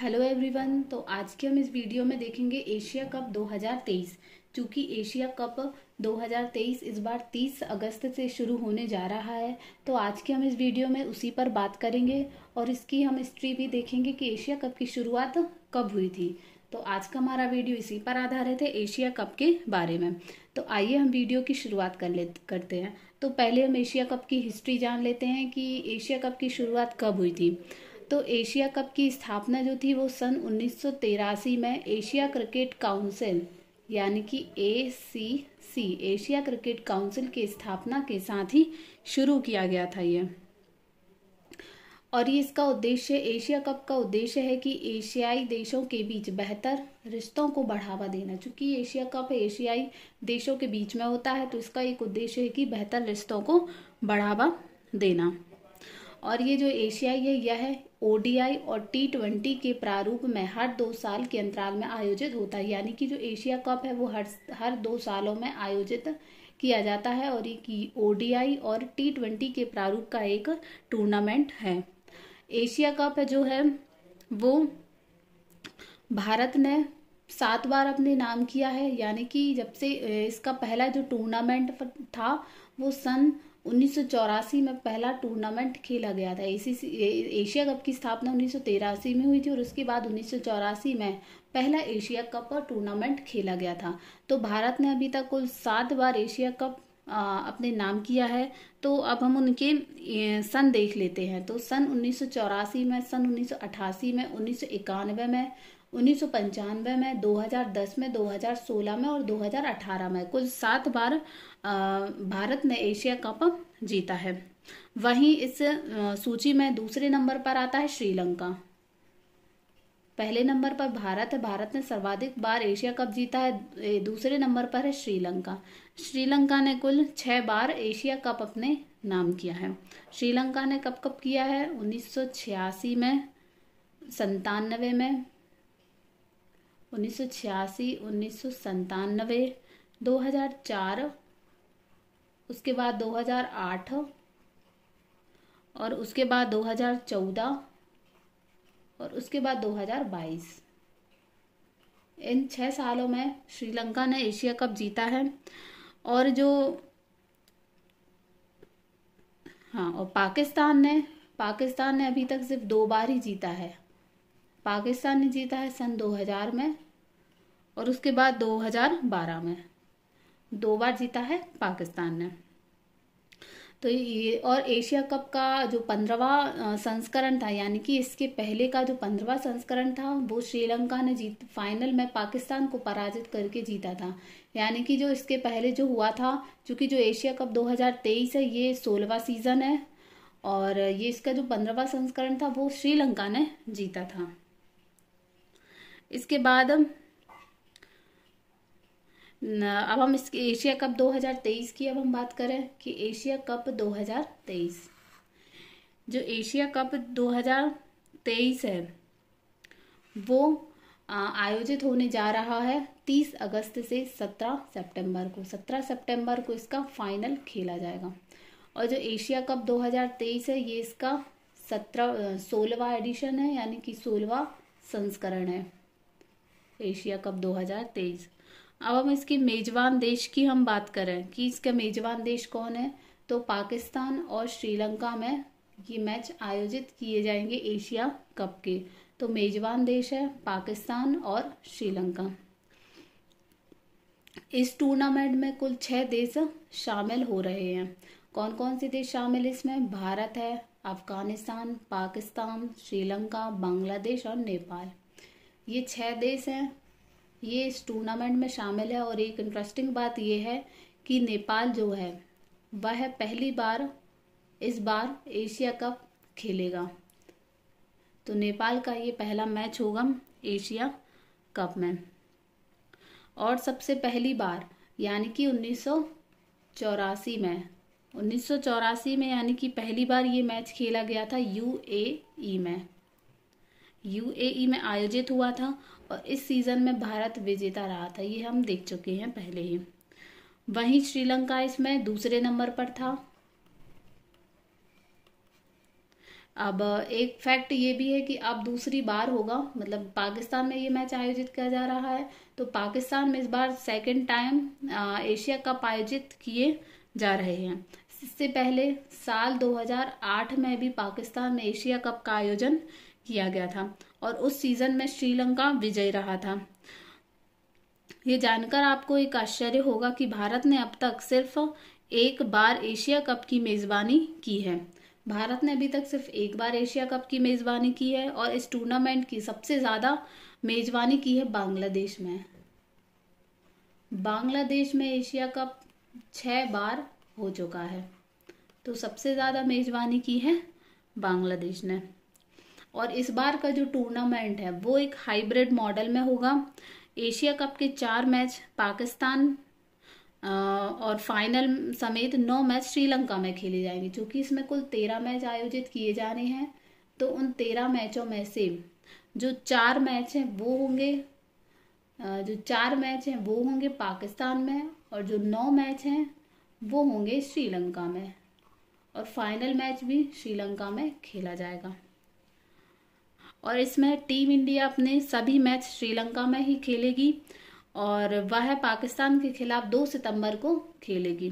hello everyone तो आज के हम इस वीडियो में देखेंगे एशिया कप 2023 क्योंकि एशिया कप 2023 इस बार 30 अगस्त से शुरू होने जा रहा है तो आज के हम इस वीडियो में उसी पर बात करेंगे और इसकी हम हिस्ट्री भी देखेंगे कि एशिया कप की शुरुआत कब हुई थी तो आज का हमारा वीडियो इसी पर आधारित है एशिया कप के बारे में तो आइए हम वीडियो की शुरुआत कर ले करते हैं तो पहले हम एशिया कप की हिस्ट्री जान लेते हैं कि एशिया कप की शुरुआत कब हुई थी तो एशिया कप की स्थापना जो थी वो सन उन्नीस में एशिया क्रिकेट काउंसिल यानी कि A C C Asia cricket council की स्थापना के साथ ही शुरू किया गया था ये और ये इसका उद्देश्य एशिया कप का उद्देश्य है कि एशियाई देशों के बीच बेहतर रिश्तों को बढ़ावा देना चूंकि एशिया कप एशियाई देशों के बीच में होता है तो इसका एक उद्देश्य है कि बेहतर रिश्तों को बढ़ावा देना और ये जो एशियाई है यह ओडीआई और टी ट्वेंटी के प्रारूप में हर दो साल के अंतराल में आयोजित होता है यानी कि जो एशिया कप है वो हर हर दो सालों में आयोजित किया जाता है और ये ओडीआई और टी ट्वेंटी के प्रारूप का एक टूर्नामेंट है एशिया कप जो है वो भारत ने सात बार अपने नाम किया है यानी कि जब से इसका पहला जो टूर्नामेंट था वो सन 1984 में पहला टूर्नामेंट खेला गया था एसीसी एशिया कप की स्थापना उन्नीस में हुई थी और उसके बाद उन्नीस में पहला एशिया कप और टूर्नामेंट खेला गया था तो भारत ने अभी तक कुल सात बार एशिया कप अपने नाम किया है तो अब हम उनके सन देख लेते हैं तो सन 1984 में सन 1988 में उन्नीस में उन्नीस में 2010 में 2016 में और 2018 में कुल सात बार भारत ने एशिया कप जीता है वहीं इस सूची में दूसरे नंबर पर आता है श्रीलंका पहले नंबर पर भारत है भारत ने सर्वाधिक बार एशिया कप जीता है दूसरे नंबर पर है श्रीलंका श्रीलंका ने कुल छः बार एशिया कप अपने नाम किया है श्रीलंका ने कब कब किया है उन्नीस में संतानवे में उन्नीस सौ छियासी उन्नीस सौ दो हज़ार चार उसके बाद दो हज़ार आठ और उसके बाद दो हज़ार चौदह और उसके बाद दो हज़ार बाईस इन छः सालों में श्रीलंका ने एशिया कप जीता है और जो हाँ और पाकिस्तान ने पाकिस्तान ने अभी तक सिर्फ दो बार ही जीता है पाकिस्तान ने जीता है सन 2000 में और उसके बाद 2012 में दो बार जीता है पाकिस्तान ने तो ये और एशिया कप का जो पंद्रहवा संस्करण था यानी कि इसके पहले का जो पंद्रहवा संस्करण था वो श्रीलंका ने जीत फाइनल में पाकिस्तान को पराजित करके जीता था यानी कि जो इसके पहले जो हुआ था क्योंकि जो एशिया कप 2023 है ये सोलहवा सीज़न है और ये इसका जो पंद्रहवा संस्करण था वो श्रीलंका ने जीता था इसके बाद अब हम इस एशिया कप 2023 की अब हम बात करें कि एशिया कप 2023 जो एशिया कप 2023 है वो आयोजित होने जा रहा है 30 अगस्त से 17 सितंबर को 17 सितंबर को इसका फाइनल खेला जाएगा और जो एशिया कप 2023 है ये इसका सत्रह सोलवा एडिशन है यानी कि सोलवा संस्करण है एशिया कप 2023 अब हम इसकी मेज़बान देश की हम बात करें कि इसका मेज़बान देश कौन है तो पाकिस्तान और श्रीलंका में ये मैच आयोजित किए जाएंगे एशिया कप के तो मेज़बान देश है पाकिस्तान और श्रीलंका इस टूर्नामेंट में कुल छह देश शामिल हो रहे हैं कौन कौन से देश शामिल इसमें भारत है अफगानिस्तान पाकिस्तान श्रीलंका बांग्लादेश और नेपाल ये छह देश हैं ये इस टूर्नामेंट में शामिल है और एक इंटरेस्टिंग बात यह है कि नेपाल जो है वह पहली बार इस बार एशिया कप खेलेगा तो नेपाल का ये पहला मैच होगा एशिया कप में और सबसे पहली बार यानी कि उन्नीस में उन्नीस में यानी कि पहली बार ये मैच खेला गया था यू ए ई में यूएई e में आयोजित हुआ था और इस सीज़न में भारत विजेता रहा था ये हम देख चुके हैं पहले ही वहीं श्रीलंका इसमें दूसरे नंबर पर था अब एक फैक्ट ये भी है कि अब दूसरी बार होगा मतलब पाकिस्तान में ये मैच आयोजित किया जा रहा है तो पाकिस्तान में इस बार सेकेंड टाइम एशिया कप आयोजित किए जा रहे हैं इससे पहले साल 2008 में भी पाकिस्तान ने एशिया कप का आयोजन किया गया था और उस सीजन में श्रीलंका विजय रहा था ये जानकर आपको एक आश्चर्य होगा कि भारत ने अब तक सिर्फ एक बार एशिया कप की मेजबानी की है भारत ने अभी तक सिर्फ एक बार एशिया कप की मेजबानी की है और इस टूर्नामेंट की सबसे ज्यादा मेजबानी की है बांग्लादेश में बांग्लादेश में एशिया कप छः बार हो चुका है तो सबसे ज़्यादा मेजबानी की है बांग्लादेश ने और इस बार का जो टूर्नामेंट है वो एक हाइब्रिड मॉडल में होगा एशिया कप के चार मैच पाकिस्तान और फाइनल समेत नौ मैच श्रीलंका में खेले जाएंगे क्योंकि इसमें कुल तेरह मैच आयोजित किए जाने हैं तो उन तेरह मैचों में से जो चार मैच हैं वो होंगे जो चार मैच हैं वो होंगे पाकिस्तान में और जो नौ मैच हैं वो होंगे श्रीलंका में और फाइनल मैच भी श्रीलंका में खेला जाएगा और इसमें टीम इंडिया अपने सभी मैच श्रीलंका में ही खेलेगी और वह पाकिस्तान के खिलाफ दो सितंबर को खेलेगी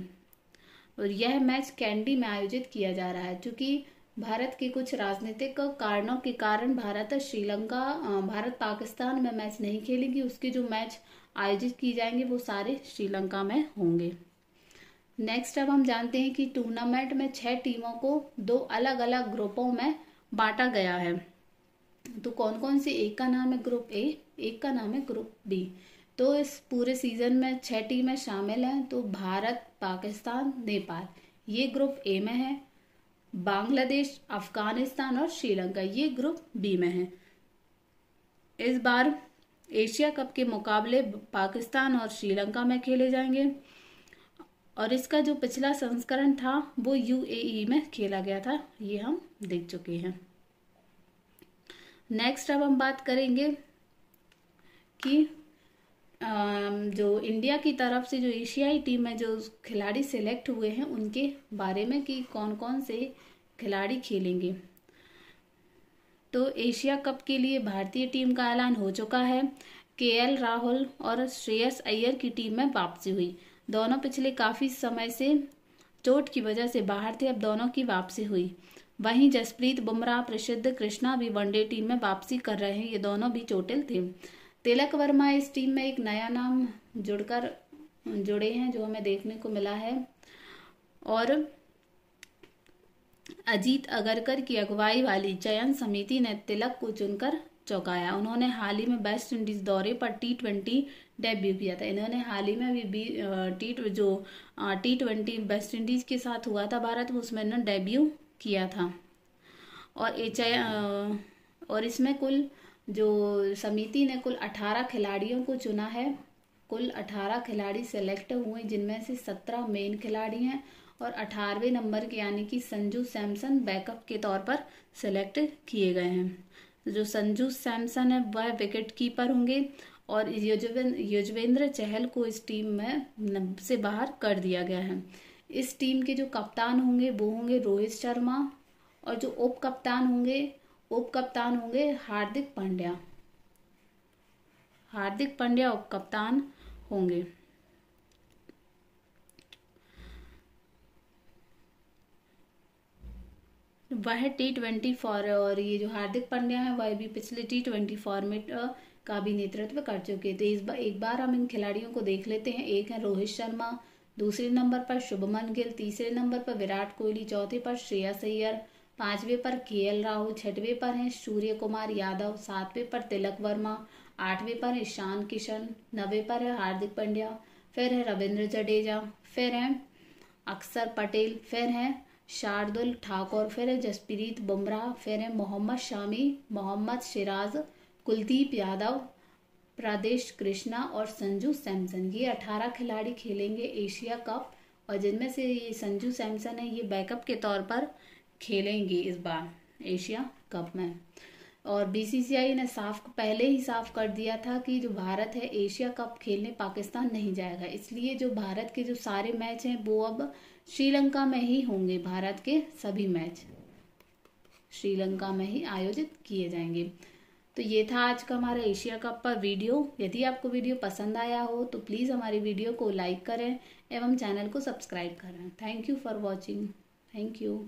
और यह मैच कैंडी में आयोजित किया जा रहा है क्योंकि भारत के कुछ राजनीतिक कारणों के कारण भारत श्रीलंका भारत पाकिस्तान में मैच नहीं खेलेगी उसके जो मैच आयोजित किए जाएंगे वो सारे श्रीलंका में होंगे नेक्स्ट अब हम जानते हैं कि टूर्नामेंट में छह टीमों को दो अलग अलग ग्रुपों में बांटा गया है तो कौन कौन से एक का नाम है ग्रुप ए एक का नाम है ग्रुप बी तो इस पूरे सीज़न में छः टीमें शामिल हैं तो भारत पाकिस्तान नेपाल ये ग्रुप ए में है बांग्लादेश अफगानिस्तान और श्रीलंका ये ग्रुप बी में है इस बार एशिया कप के मुकाबले पाकिस्तान और श्रीलंका में खेले जाएंगे और इसका जो पिछला संस्करण था वो यूएई e में खेला गया था ये हम देख चुके हैं नेक्स्ट अब हम बात करेंगे कि जो इंडिया की तरफ से जो एशियाई टीम में जो खिलाड़ी सिलेक्ट हुए हैं उनके बारे में कि कौन कौन से खिलाड़ी खेलेंगे तो एशिया कप के लिए भारतीय टीम का ऐलान हो चुका है के एल राहुल और श्रेयस अय्यर की टीम में वापसी हुई दोनों पिछले काफ़ी समय से चोट की वजह से बाहर थे अब दोनों की वापसी हुई वहीं जसप्रीत बुमराह प्रसिद्ध कृष्णा भी वनडे टीम में वापसी कर रहे हैं ये दोनों भी चोटिल थे तिलक वर्मा इस टीम में एक नया नाम जुड़कर जुड़े हैं जो हमें देखने को मिला है और अजीत अगरकर की अगुवाई वाली चयन समिति ने तिलक को चुनकर चौंकाया उन्होंने हाल ही में वेस्ट इंडीज दौरे पर टी ट्वेंटी डेब्यू किया था इन्होंने हाल ही में भी, बी टी जो टी ट्वेंटी वेस्ट इंडीज के साथ हुआ था भारत में उसमें इन्होंने डेब्यू किया था और एच और इसमें कुल जो समिति ने कुल अठारह खिलाड़ियों को चुना है कुल अठारह खिलाड़ी सेलेक्ट हुए जिनमें से सत्रह मेन खिलाड़ी हैं और अठारहवें नंबर के यानी कि संजू सैमसन बैकअप के तौर पर सेलेक्ट किए गए हैं जो संजू सैमसन है वह विकेट कीपर होंगे और युजवेंद्र चहल को इस टीम में से बाहर कर दिया गया है इस टीम के जो कप्तान होंगे वो होंगे रोहित शर्मा और जो उप कप्तान होंगे उप कप्तान होंगे हार्दिक पांड्या हार्दिक पांड्या उप कप्तान होंगे वह टी ट्वेंटी फॉर और ये जो हार्दिक पांड्या है वह भी पिछले टी ट्वेंटी फॉर्मेट का भी नेतृत्व कर चुके थे तो इस बार एक बार हम इन खिलाड़ियों को देख लेते हैं एक है रोहित शर्मा दूसरे नंबर पर शुभमन गिल तीसरे नंबर पर विराट कोहली चौथे पर श्रेयस अय्यर पांचवें पर के एल राहुल छठवें पर हैं सूर्य कुमार यादव सातवें पर तिलक वर्मा आठवें पर ईशान किशन नवे पर है हार्दिक पांड्या फिर है रविंद्र जडेजा फिर है अक्षर पटेल फिर है शार्दुल ठाकुर फिर है जसप्रीत बुमराह फिर है मोहम्मद शामी मोहम्मद सिराज कुलदीप यादव प्रादेश कृष्णा और संजू सैमसन ये अठारह खिलाड़ी खेलेंगे एशिया कप और जिनमें से ये संजू सैमसन है ये बैकअप के तौर पर खेलेंगे इस बार एशिया कप में और बीसीसीआई ने साफ पहले ही साफ कर दिया था कि जो भारत है एशिया कप खेलने पाकिस्तान नहीं जाएगा इसलिए जो भारत के जो सारे मैच हैं वो अब श्रीलंका में ही होंगे भारत के सभी मैच श्रीलंका में ही आयोजित किए जाएंगे तो ये था आज का हमारा एशिया कप पर वीडियो यदि आपको वीडियो पसंद आया हो तो प्लीज़ हमारी वीडियो को लाइक करें एवं चैनल को सब्सक्राइब करें thank you for watching thank you